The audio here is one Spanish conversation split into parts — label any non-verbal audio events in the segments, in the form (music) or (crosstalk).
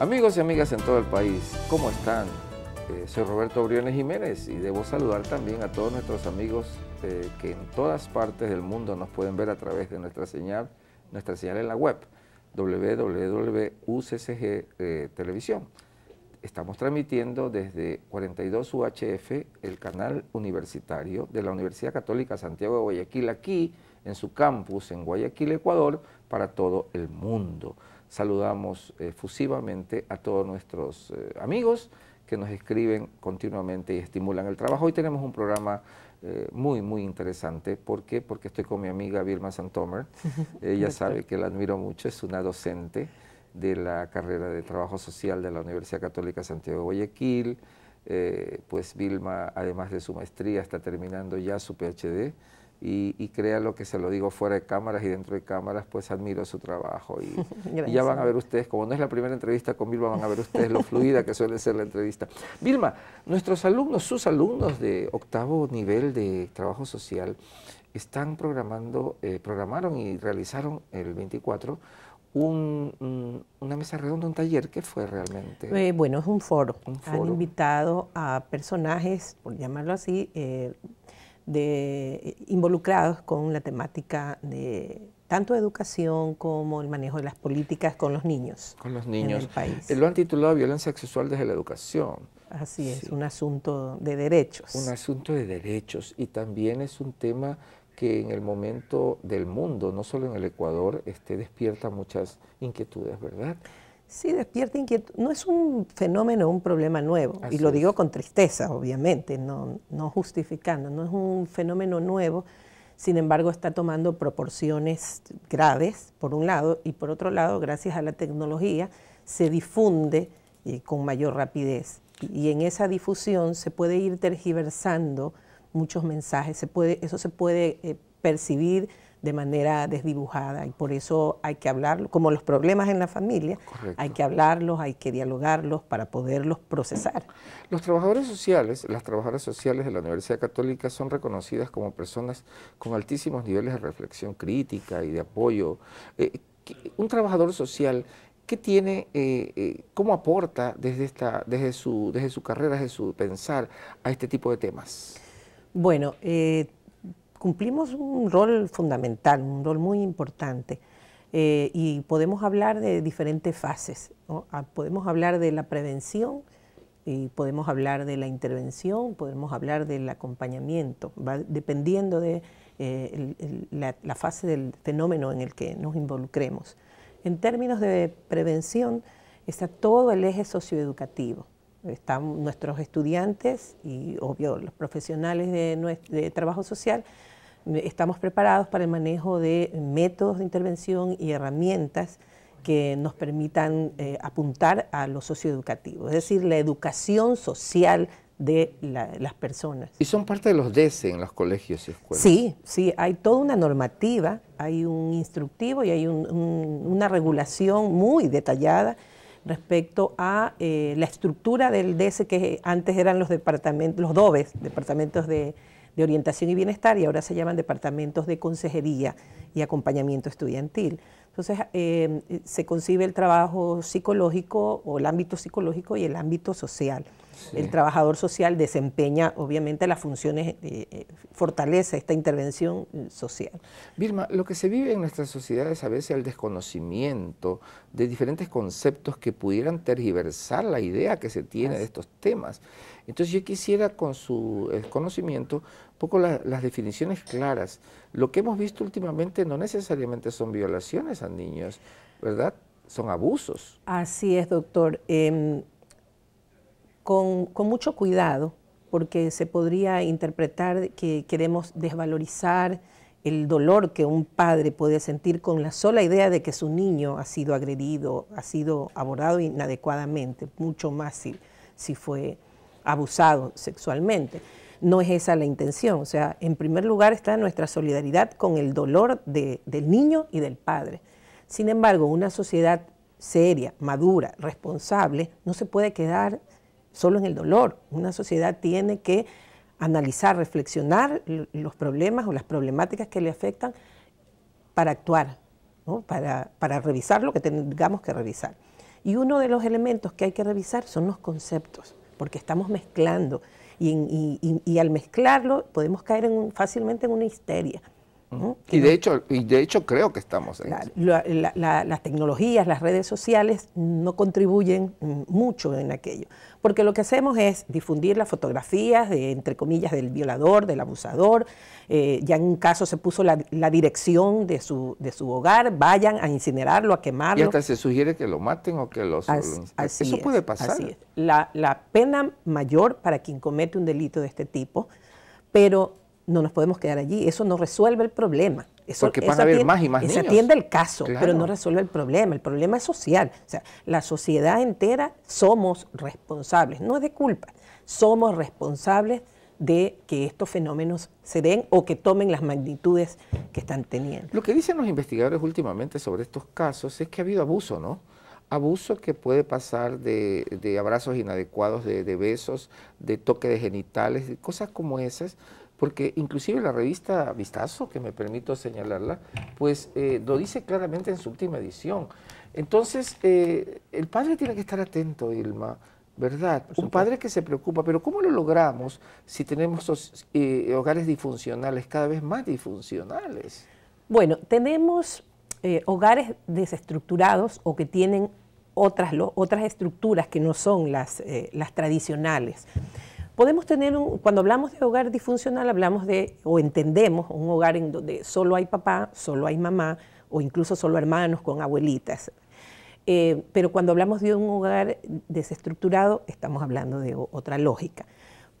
Amigos y amigas en todo el país, ¿cómo están? Eh, soy Roberto Briones Jiménez y debo saludar también a todos nuestros amigos eh, que en todas partes del mundo nos pueden ver a través de nuestra señal, nuestra señal en la web www.uccg eh, Estamos transmitiendo desde 42 UHF, el canal universitario de la Universidad Católica Santiago de Guayaquil, aquí en su campus en Guayaquil, Ecuador, para todo el mundo saludamos eh, efusivamente a todos nuestros eh, amigos que nos escriben continuamente y estimulan el trabajo. Hoy tenemos un programa eh, muy, muy interesante. ¿Por qué? Porque estoy con mi amiga Vilma Santomer. (laughs) Ella sabe que la admiro mucho, es una docente de la carrera de Trabajo Social de la Universidad Católica Santiago de Guayaquil. pues Vilma, además de su maestría, está terminando ya su PhD y, crea lo que se lo digo fuera de cámaras y dentro de cámaras, pues admiro su trabajo. Y, (laughs) ya van a ver ustedes, como no es la primera entrevista con Vilma, van a ver ustedes lo (laughs) fluida que suele ser la entrevista. Vilma, nuestros alumnos, sus alumnos de octavo nivel de trabajo social, están programando, eh, programaron y realizaron el 24 un, una mesa redonda, un taller, ¿qué fue realmente? Eh, bueno, es un foro. un foro. Han invitado a personajes, por llamarlo así, eh, de, involucrados con la temática de tanto educación como el manejo de las políticas con los niños. Con los niños. En el país. Eh, lo han titulado violencia sexual desde la educación. Así es, un asunto de derechos. Un asunto de derechos y también es un tema que en el momento del mundo, no solo en el Ecuador, este, despierta muchas inquietudes, ¿verdad? Sí, despierta inquietud. No es un fenómeno, un problema nuevo. y lo digo con tristeza, obviamente, no, no justificando. No es un fenómeno nuevo. Sin embargo, está tomando proporciones graves, por un lado, y por otro lado, gracias a la tecnología, se difunde eh, con mayor rapidez. Y en esa difusión se puede ir tergiversando muchos mensajes, se puede, eso se puede eh, percibir de manera desdibujada y por eso hay que hablarlo, como los problemas en la familia, hay que hablarlos, hay que dialogarlos para poderlos procesar. Los trabajadores sociales, las trabajadoras sociales de la Universidad Católica son reconocidas como personas con altísimos niveles de reflexión crítica y de apoyo. Eh, un trabajador social ¿Qué tiene, eh, eh, cómo aporta desde, esta, desde, su, desde su carrera, desde su pensar a este tipo de temas? Bueno, eh, cumplimos un rol fundamental, un rol muy importante. Eh, y podemos hablar de diferentes fases. Ah, podemos hablar de la prevención, podemos hablar de la intervención, podemos hablar del acompañamiento, dependiendo de eh, la, fase del fenómeno en el que nos involucremos. En términos de prevención está todo el eje socioeducativo. Están nuestros estudiantes y, obvio, los profesionales de trabajo social estamos preparados para el manejo de métodos de intervención y herramientas que nos permitan eh, apuntar a lo socioeducativo, es decir, la educación social de las personas. ¿Y son parte de los DESE e en los colegios y escuelas? Sí, sí, hay toda una normativa, hay un instructivo y hay una regulación muy detallada respecto a eh, la estructura del DESE e, que antes eran los departamentos, los DOBES, departamentos de de Orientación y Bienestar y ahora se llaman Departamentos de Consejería y Acompañamiento Estudiantil. Entonces, em, se concibe el trabajo psicológico o el ámbito psicológico y el ámbito social. El trabajador social desempeña, obviamente, las funciones, eh, eh, fortalece esta intervención eh, social. Vilma, lo que se vive en nuestras sociedades a veces el desconocimiento de diferentes conceptos que pudieran tergiversar la idea que se tiene de estos temas. Entonces, yo quisiera, con su conocimiento, poco las definiciones claras. Lo que hemos visto últimamente no necesariamente son violaciones a niños, ¿verdad? Son abusos. Así es, doctor. Em, con, mucho cuidado, porque se podría interpretar que queremos desvalorizar el dolor que un padre puede sentir con la sola idea de que su niño ha sido agredido, ha sido abordado inadecuadamente, mucho más si fue abusado sexualmente no es esa la intención. O sea, en primer lugar está nuestra solidaridad con el dolor del niño y del padre. Sin embargo, una sociedad seria, madura, responsable, no se puede quedar solo en el dolor. Una sociedad tiene que analizar, reflexionar los problemas o las problemáticas que le afectan para actuar, para, para revisar lo que tengamos que revisar. Y uno de los elementos que hay que revisar son los conceptos, porque estamos mezclando y, al mezclarlo podemos caer fácilmente en una histeria. Y, de hecho, y de hecho creo que estamos en eso. las tecnologías, las redes sociales no contribuyen mm, mucho en aquello, porque lo que hacemos es difundir las fotografías, de, entre comillas, del violador, del abusador, eh, ya en un caso se puso la, dirección de su, de su hogar, vayan a incinerarlo, a quemarlo. Y hasta se sugiere que lo maten o que lo... eso puede pasar. Así La, la pena mayor para quien comete un delito de este tipo, pero no nos podemos quedar allí. Eso no resuelve el problema. Eso, Porque van a haber más y más Se atiende el caso, pero no resuelve el problema. El problema es social. O sea, la sociedad entera somos responsables. No es de culpa. Somos responsables de que estos fenómenos se den o que tomen las magnitudes que están teniendo. Lo que dicen los investigadores últimamente sobre estos casos es que ha habido abuso, ¿no? abuso que puede pasar de, abrazos inadecuados, de, de, besos, de toque de genitales, cosas como esas, porque inclusive la revista Vistazo, que me permito señalarla, pues eh, lo dice claramente en su última edición. Entonces, eh, el padre tiene que estar atento, Ilma, ¿verdad? Un padre que se preocupa, pero ¿cómo lo logramos si tenemos eh, hogares disfuncionales, cada vez más disfuncionales? Bueno, tenemos hogares desestructurados o que tienen otras, otras estructuras que no son las, las tradicionales podemos tener, cuando hablamos de hogar disfuncional, hablamos de, o entendemos un hogar en donde solo hay papá, solo hay mamá, o incluso solo hermanos con abuelitas. Eh, pero cuando hablamos de un hogar desestructurado, estamos hablando de otra lógica.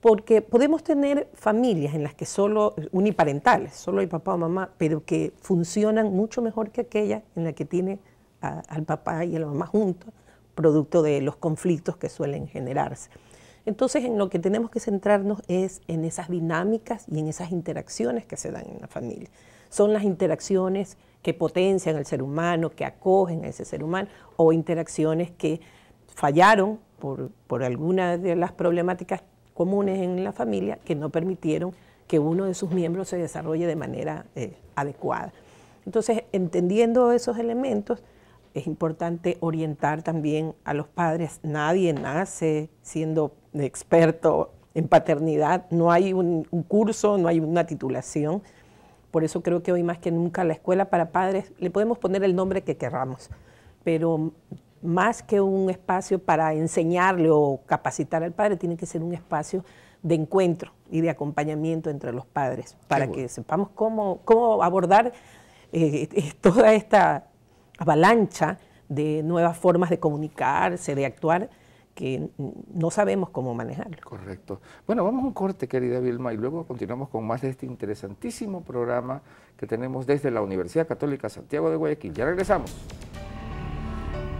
Porque podemos tener familias en las que solo, uniparentales, solo hay papá o mamá, pero que funcionan mucho mejor que aquella en la que tiene al papá y a la mamá juntos, producto de los conflictos que suelen generarse. Entonces, en lo que tenemos que centrarnos es en esas dinámicas y en esas interacciones que se dan en la familia. Son las interacciones que potencian al ser humano, que acogen a ese ser humano, o interacciones que fallaron por, por alguna de las problemáticas comunes en la familia que no permitieron que uno de sus miembros se desarrolle de manera eh, adecuada. Entonces, entendiendo esos elementos, es importante orientar también a los padres. Nadie nace siendo experto en paternidad, no hay un, curso, no hay una titulación. Por eso creo que hoy más que nunca la escuela para padres, le podemos poner el nombre que queramos, pero más que un espacio para enseñarle o capacitar al padre, tiene que ser un espacio de encuentro y de acompañamiento entre los padres, para que sepamos cómo, cómo abordar eh, eh, toda esta avalancha de nuevas formas de comunicarse, de actuar, que no sabemos cómo manejarlo. Correcto. Bueno, vamos a un corte, querida Vilma, y luego continuamos con más de este interesantísimo programa que tenemos desde la Universidad Católica Santiago de Guayaquil. Ya regresamos.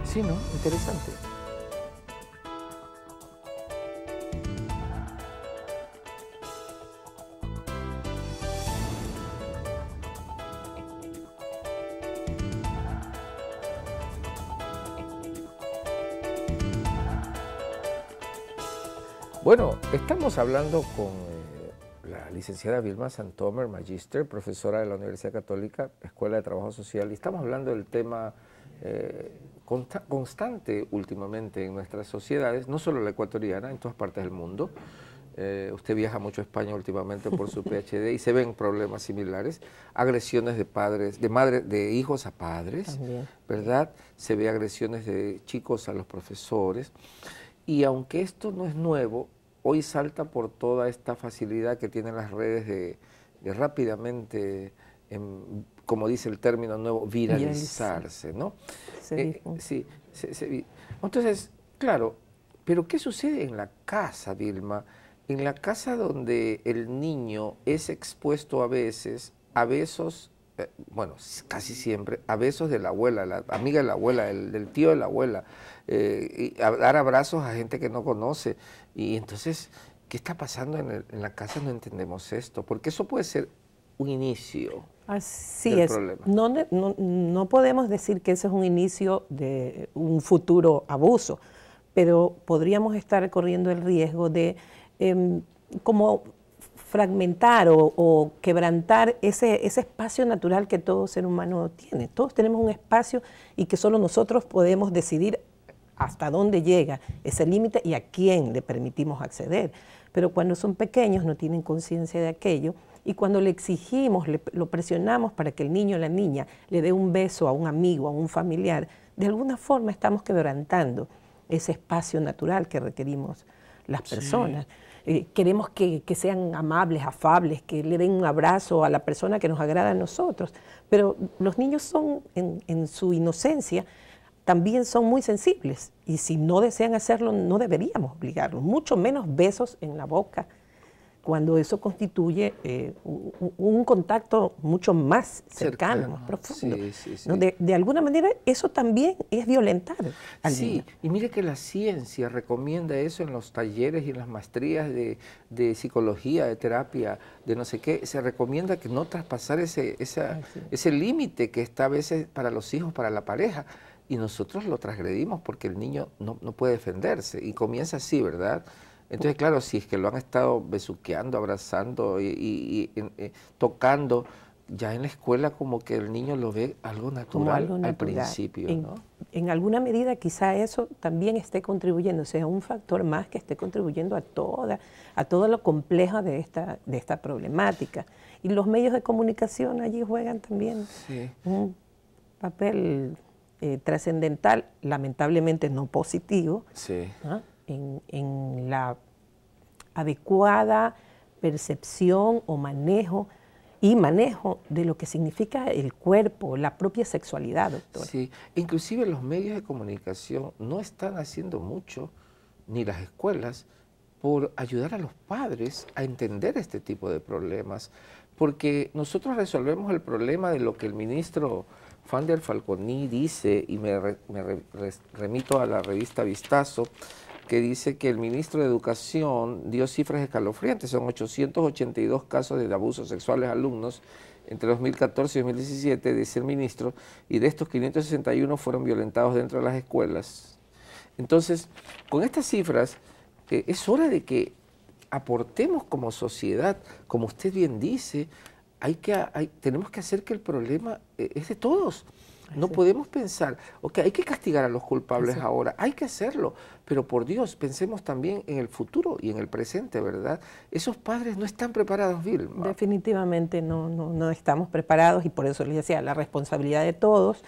Sí, ¿no? Interesante. Bueno, estamos hablando con eh, la licenciada Vilma Santomer, Magister, profesora de la Universidad Católica, Escuela de Trabajo Social, y estamos hablando del tema eh, constante últimamente en nuestras sociedades, no solo la ecuatoriana, en todas partes del mundo. Eh, usted viaja mucho a España últimamente por su (laughs) PhD y se ven problemas similares, agresiones de padres, de madres, de hijos a padres, ¿verdad? Se ve agresiones de chicos a los profesores. Y aunque esto no es nuevo, hoy salta por toda esta facilidad que tienen las redes de, rápidamente, em, como dice el término nuevo, viralizarse, ¿no? Eh, sí, se, entonces, claro, pero ¿qué sucede en la casa, Vilma? En la casa donde el niño es expuesto a veces a besos eh, bueno, casi siempre, a besos de la abuela, la amiga de la abuela, el, del tío de la abuela, eh, y dar abrazos a gente que no conoce. Y entonces, ¿qué está pasando en, la casa? No entendemos esto, porque eso puede ser un inicio. Así del es. Problema. No, no podemos decir que eso es un inicio de un futuro abuso, pero podríamos estar corriendo el riesgo de, em, como fragmentar o, quebrantar ese, espacio natural que todo ser humano tiene. Todos tenemos un espacio y que solo nosotros podemos decidir hasta dónde llega ese límite y a quién le permitimos acceder. Pero cuando son pequeños no tienen conciencia de aquello y cuando le exigimos, le, lo presionamos para que el niño o la niña le dé un beso a un amigo, a un familiar, de alguna forma estamos quebrantando ese espacio natural que requerimos las personas. Eh, queremos que, sean amables, afables, que le den un abrazo a la persona que nos agrada a nosotros. Pero los niños son, en su inocencia, también son muy sensibles y si no desean hacerlo, no deberíamos obligarlos, mucho menos besos en la boca cuando eso constituye eh, un, contacto mucho más cercano, más profundo. De, alguna manera eso también es violentar. sí, y mire que la ciencia recomienda eso en los talleres y en las maestrías de, psicología, de terapia, de no sé qué, se recomienda que no traspasar ese, ese límite que está a veces para los hijos, para la pareja y nosotros lo transgredimos porque el niño no, no, puede defenderse y comienza así, ¿verdad? Entonces, claro, si es que lo han estado besuqueando, abrazando y, eh, tocando, ya en la escuela como que el niño lo ve algo natural, al principio. En, ¿no? en alguna medida quizá eso también esté contribuyendo, o sea, un factor más que esté contribuyendo a, toda, a todo lo complejo de esta, de esta problemática. Y los medios de comunicación allí juegan también un papel eh, trascendental, lamentablemente no positivo en, la adecuada percepción o manejo y manejo de lo que significa el cuerpo, la propia sexualidad, doctor. Sí, inclusive los medios de comunicación no están haciendo mucho, ni las escuelas, por ayudar a los padres a entender este tipo de problemas, porque nosotros resolvemos el problema de lo que el ministro Fander Falconi dice, y me, remito a la revista Vistazo, que dice que el ministro de Educación dio cifras escalofriantes, son 882 casos de abusos sexuales a alumnos entre 2014 y 2017, dice el ministro, y de estos 561 fueron violentados dentro de las escuelas. Entonces, con estas cifras, eh, es hora de que aportemos como sociedad, como usted bien dice, hay que, tenemos que hacer que el problema eh, es de todos. No podemos pensar, ok, hay que castigar a los culpables ahora, hay que hacerlo, pero por Dios, pensemos también en el futuro y en el presente, ¿verdad? Esos padres no están preparados, Vilma. Definitivamente no, no, estamos preparados y por eso les decía, la responsabilidad de todos,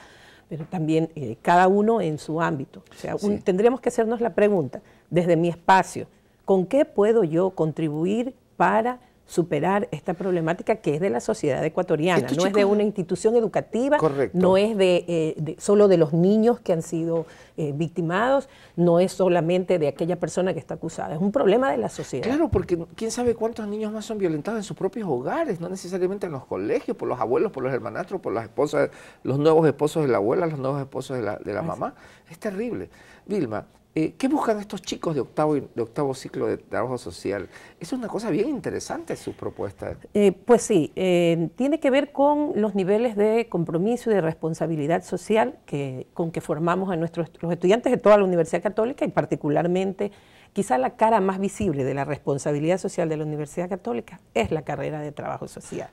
pero también eh, cada uno en su ámbito. O sea, tendríamos que hacernos la pregunta, desde mi espacio, ¿con qué puedo yo contribuir para superar esta problemática que es de la sociedad ecuatoriana, no es de una institución educativa, no es eh, de, solo de los niños que han sido eh, victimados, no es solamente de aquella persona que está acusada, es un problema de la sociedad. Claro, porque quién sabe cuántos niños más son violentados en sus propios hogares, no necesariamente en los colegios, por los abuelos, por los hermanastros, por las esposas, los nuevos esposos de la abuela, los nuevos esposos de la, de la mamá. Es terrible. Vilma, eh, ¿Qué buscan estos chicos de octavo, de octavo ciclo de trabajo social? Es una cosa bien interesante su propuesta. Eh, pues sí, eh, tiene que ver con los niveles de compromiso y de responsabilidad social con que formamos a nuestros los estudiantes de toda la Universidad Católica y particularmente quizá la cara más visible de la responsabilidad social de la Universidad Católica es la carrera de trabajo social.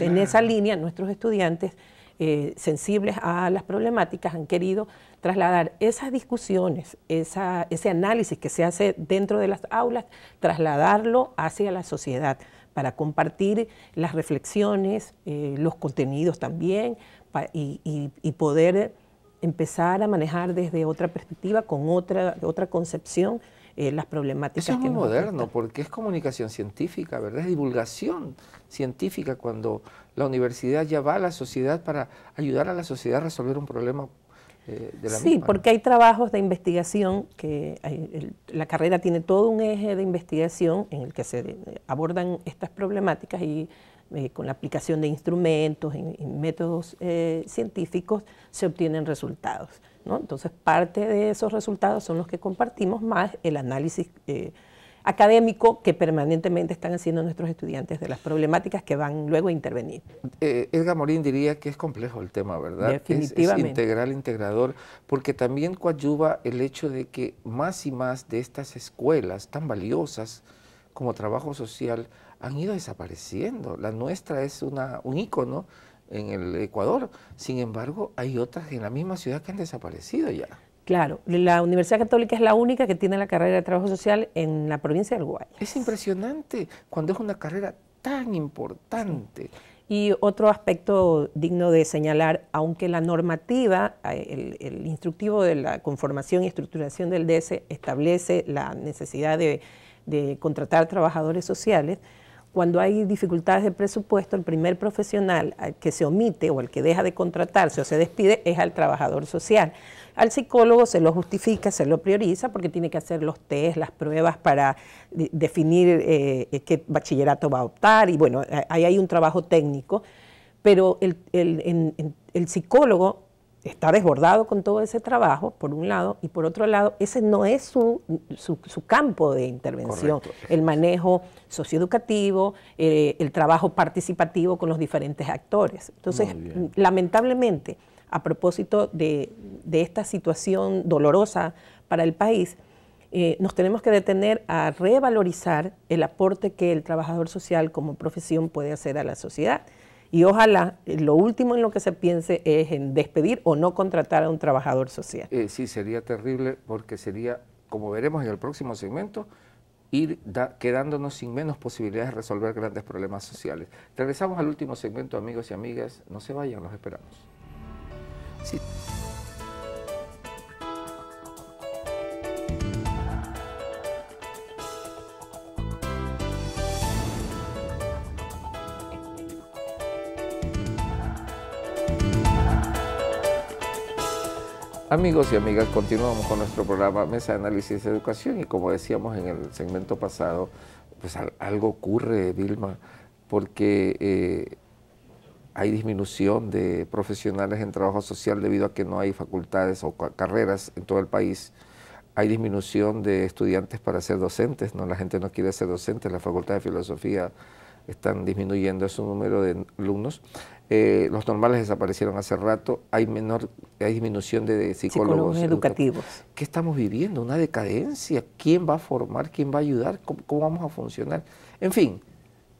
En esa línea nuestros estudiantes eh, sensibles a las problemáticas han querido trasladar esas discusiones, ese análisis que se hace dentro de las aulas, trasladarlo hacia la sociedad para compartir las reflexiones, eh, los contenidos también y, y, poder empezar a manejar desde otra perspectiva, con otra, otra concepción eh, las problemáticas. Eso es muy moderno, porque es comunicación científica, ¿verdad? Es divulgación científica cuando la universidad ya va a la sociedad para ayudar a la sociedad a resolver un problema eh, de la sí, porque hay trabajos de investigación que eh, la carrera tiene todo un eje de investigación en el que se abordan estas problemáticas y con la aplicación de instrumentos y, métodos científicos se obtienen resultados. Entonces, parte de esos resultados son los que compartimos, más el análisis eh, académico que permanentemente están haciendo nuestros estudiantes de las problemáticas que van luego a intervenir. Eh, Edgar Morín diría que es complejo el tema, ¿verdad? Definitivamente. Es, integral, integrador, porque también coadyuva el hecho de que más y más de estas escuelas tan valiosas como trabajo social han ido desapareciendo. La nuestra es una, un ícono en el Ecuador. Sin embargo, hay otras en la misma ciudad que han desaparecido ya. Claro, la Universidad Católica es la única que tiene la carrera de trabajo social en la provincia del Guayas. Es impresionante cuando es una carrera tan importante. Y otro aspecto digno de señalar, aunque la normativa, eh, el, instructivo de la conformación y estructuración del DS e establece la necesidad de contratar trabajadores sociales, cuando hay dificultades de presupuesto, el primer profesional al que se omite o el que deja de contratarse o se despide es al trabajador social. Al psicólogo se lo justifica, se lo prioriza porque tiene que hacer los test, las pruebas para definir eh, eh, qué bachillerato va a optar y bueno, eh, ahí hay un trabajo técnico, pero el, el psicólogo está desbordado con todo ese trabajo, por un lado, y por otro lado, ese no es su, su, campo de intervención, el manejo socioeducativo, eh, el trabajo participativo con los diferentes actores. Entonces, lamentablemente, a propósito de, de, esta situación dolorosa para el país, eh, nos tenemos que detener a revalorizar el aporte que el trabajador social como profesión puede hacer a la sociedad y ojalá eh, lo último en lo que se piense es en despedir o no contratar a un trabajador social. Eh, sí, sería terrible porque sería, como veremos en el próximo segmento, ir quedándonos sin menos posibilidades de resolver grandes problemas sociales. Regresamos al último segmento, amigos y amigas, no se vayan, los esperamos. Sí. Amigos y amigas, continuamos con nuestro programa Mesa de Análisis de Educación y como decíamos en el segmento pasado, pues algo ocurre, Vilma, porque eh, hay disminución de profesionales en trabajo social debido a que no hay facultades o carreras en todo el país. Hay disminución de estudiantes para ser docentes, ¿no? la gente no quiere ser docente, la Facultad de Filosofía están disminuyendo su número de alumnos. Eh, los normales desaparecieron hace rato, hay menor, hay disminución de, psicólogos, educativos. ¿Qué estamos viviendo? Una decadencia. ¿Quién va a formar? ¿Quién va a ayudar? ¿Cómo, vamos a funcionar? En fin,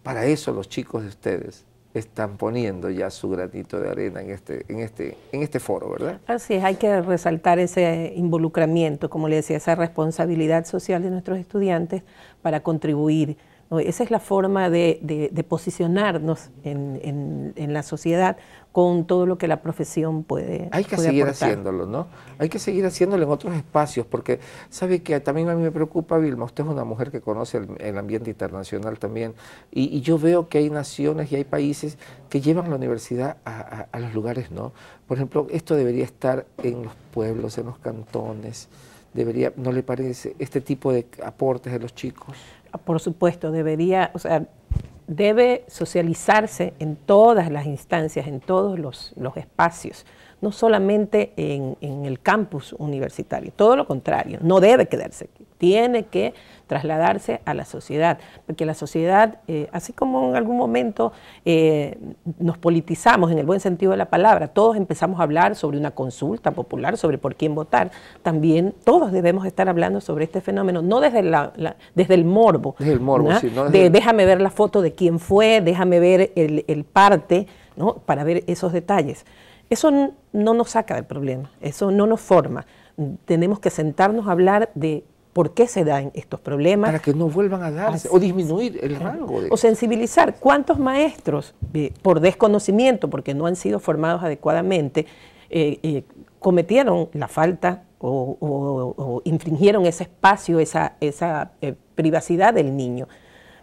para eso los chicos de ustedes están poniendo ya su granito de arena en este, en este, en este foro, ¿verdad? Así es, hay que resaltar ese involucramiento, como le decía, esa responsabilidad social de nuestros estudiantes para contribuir esa es la forma de, posicionarnos en, la sociedad con todo lo que la profesión puede Hay que seguir haciéndolo, ¿no? Hay que seguir haciéndolo en otros espacios, porque sabe que también a mí me preocupa, Vilma, usted es una mujer que conoce el, el ambiente internacional también, y, yo veo que hay naciones y hay países que llevan la universidad a, a los lugares, ¿no? Por ejemplo, esto debería estar en los pueblos, en los cantones, debería, ¿no le parece este tipo de aportes de los chicos? por supuesto, debería, o sea, debe socializarse en todas las instancias, en todos los, espacios, no solamente en, en el campus universitario, todo lo contrario, no debe quedarse aquí tiene que trasladarse a la sociedad, porque la sociedad, eh, así como en algún momento eh, nos politizamos en el buen sentido de la palabra, todos empezamos a hablar sobre una consulta popular, sobre por quién votar, también todos debemos estar hablando sobre este fenómeno, no desde, la, desde el morbo, desde morbo de, déjame ver la foto de quién fue, déjame ver el, el parte, ¿no? para ver esos detalles. Eso no nos saca del problema, eso no nos forma. Tenemos que sentarnos a hablar de por qué se dan estos problemas. Para que no vuelvan a darse o disminuir el rango. O sensibilizar. ¿Cuántos maestros, eh, por desconocimiento, porque no han sido formados adecuadamente, eh, eh, cometieron la falta o, infringieron ese espacio, esa, privacidad del niño?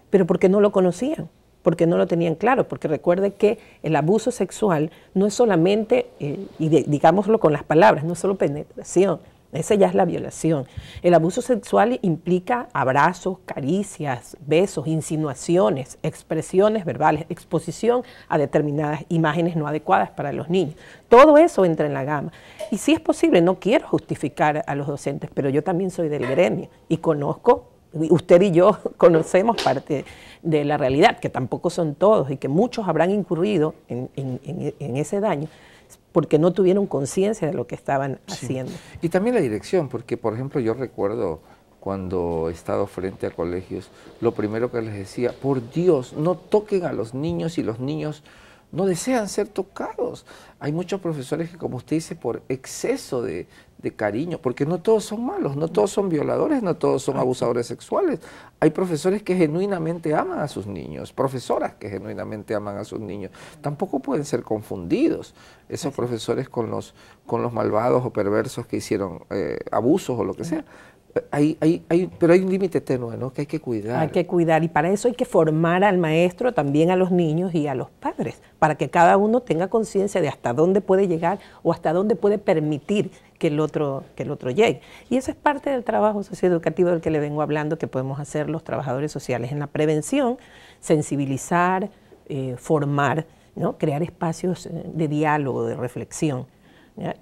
Pero porque no lo conocían porque no lo tenían claro, porque recuerde que el abuso sexual no es solamente, y digámoslo con las palabras, no es solo penetración, esa ya es la violación. El abuso sexual implica abrazos, caricias, besos, insinuaciones, expresiones verbales, exposición a determinadas imágenes no adecuadas para los niños. Todo eso entra en la gama. Y si es posible, no quiero justificar a los docentes, pero yo también soy del gremio y conozco usted y yo (laughs) conocemos parte de la realidad, que tampoco son todos y que muchos habrán incurrido en, en ese daño, porque no tuvieron conciencia de lo que estaban haciendo. Y también la dirección, porque por ejemplo yo recuerdo cuando he estado frente a colegios, lo primero que les decía, por Dios, no toquen a los niños y los niños no desean ser tocados. Hay muchos profesores que, como usted dice, por exceso de, cariño, porque no todos son malos, no todos son violadores, no todos son abusadores sexuales. Hay profesores que genuinamente aman a sus niños, profesoras que genuinamente aman a sus niños. Tampoco pueden ser confundidos esos profesores con los, con los malvados o perversos que hicieron eh, abusos o lo que sea hay, hay, hay, pero hay un límite tenue, ¿no? Que hay que cuidar. Hay que cuidar y para eso hay que formar al maestro, también a los niños y a los padres, para que cada uno tenga conciencia de hasta dónde puede llegar o hasta dónde puede permitir que el otro que el otro llegue. Y eso es parte del trabajo socioeducativo del que le vengo hablando que podemos hacer los trabajadores sociales en la prevención, sensibilizar, eh, formar, ¿no? Crear espacios eh, de diálogo, de reflexión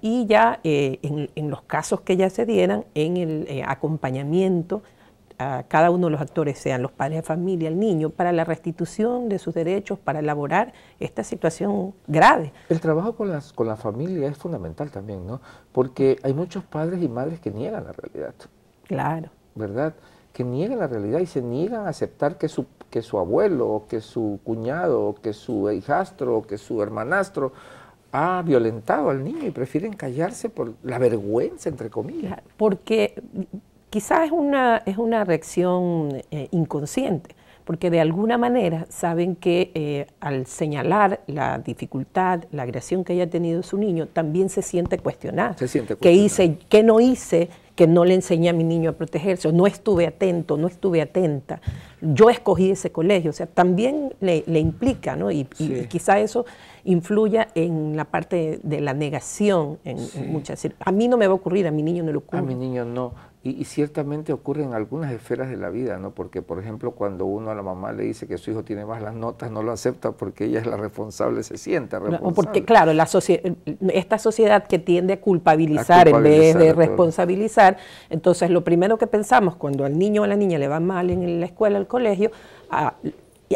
y ya eh, en, los casos que ya se dieran, en el eh, acompañamiento a cada uno de los actores, sean los padres de familia, el niño, para la restitución de sus derechos, para elaborar esta situación grave. El trabajo con, las, con la familia es fundamental también, ¿no? Porque hay muchos padres y madres que niegan la realidad. Claro. ¿Verdad? Que niegan la realidad y se niegan a aceptar que su, que su abuelo, que su cuñado, que su hijastro, que su hermanastro, ha violentado al niño y prefieren callarse por la vergüenza, entre comillas. Porque quizás es una, es una reacción eh, inconsciente, porque de alguna manera saben que eh, al señalar la dificultad, la agresión que haya tenido su niño, también se siente cuestionado. Se siente cuestionado. hice? ¿Qué no hice? que no le enseñé a mi niño a protegerse, o no estuve atento, no estuve atenta. Yo escogí ese colegio, o sea, también le, implica, ¿no? Y, quizá eso influya en la parte de, la negación en, en muchas. A mí no me va a ocurrir, a mi niño no le ocurre. A mi niño no. Y, ciertamente ocurre en algunas esferas de la vida, ¿no? Porque, por ejemplo, cuando uno a la mamá le dice que su hijo tiene más las notas, no lo acepta porque ella es la responsable, se siente responsable. porque, claro, la esta sociedad que tiende a culpabilizar, en vez de responsabilizar, entonces lo primero que pensamos cuando al niño o a la niña le va mal en la escuela, al colegio,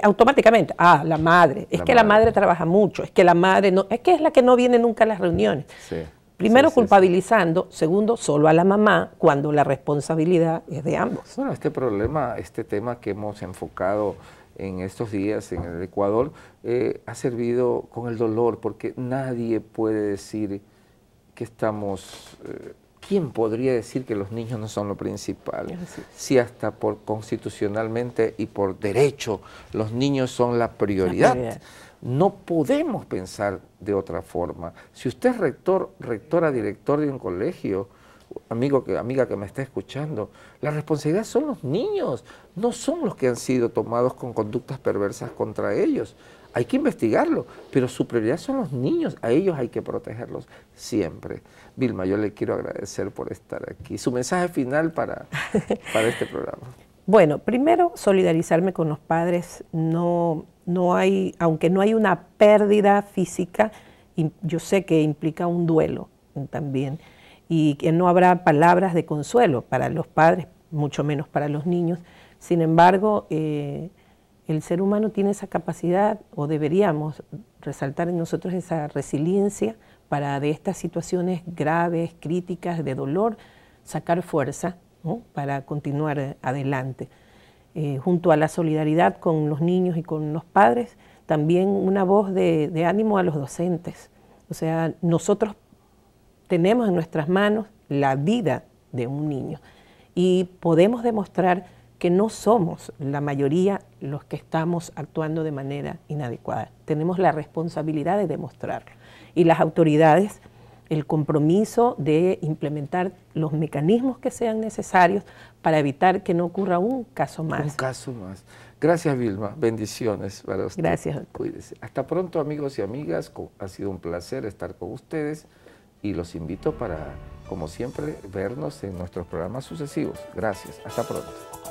automáticamente, ah, la madre, es que la madre trabaja mucho, es que la madre no, es que es la que no viene nunca a las reuniones. Sí. Primero culpabilizando, segundo solo a la mamá cuando la responsabilidad es de ambos. Bueno, este problema, este tema que hemos enfocado en estos días en el Ecuador, eh, ha servido con el dolor porque nadie puede decir que estamos... Eh, ¿Quién podría decir que los niños no son lo principal? Si hasta por constitucionalmente y por derecho los niños son La prioridad. No podemos pensar de otra forma. Si usted es rector, rectora, director de un colegio, amigo que, amiga que me está escuchando, la responsabilidad son los niños, no son los que han sido tomados con conductas perversas contra ellos. Hay que investigarlo, pero su prioridad son los niños, a ellos hay que protegerlos siempre. Vilma, yo le quiero agradecer por estar aquí. Su mensaje final para, para este programa. (laughs) bueno, primero solidarizarme con los padres, no no hay, aunque no hay una pérdida física, yo sé que implica un duelo también y que no habrá palabras de consuelo para los padres, mucho menos para los niños. Sin embargo, eh, el ser humano tiene esa capacidad o deberíamos resaltar en nosotros esa resiliencia para de estas situaciones graves, críticas, de dolor, sacar fuerza para continuar eh, adelante. Eh, junto a la solidaridad con los niños y con los padres, también una voz de, de ánimo a los docentes. O sea, nosotros tenemos en nuestras manos la vida de un niño y podemos demostrar que no somos la mayoría los que estamos actuando de manera inadecuada. Tenemos la responsabilidad de demostrarlo. Y las autoridades el compromiso de implementar los mecanismos que sean necesarios para evitar que no ocurra un caso más. Un caso más. Gracias, Vilma. Bendiciones para usted. Gracias. Cuídese. Hasta pronto, amigos y amigas. Ha sido un placer estar con ustedes y los invito para, como siempre, vernos en nuestros programas sucesivos. Gracias. Hasta pronto.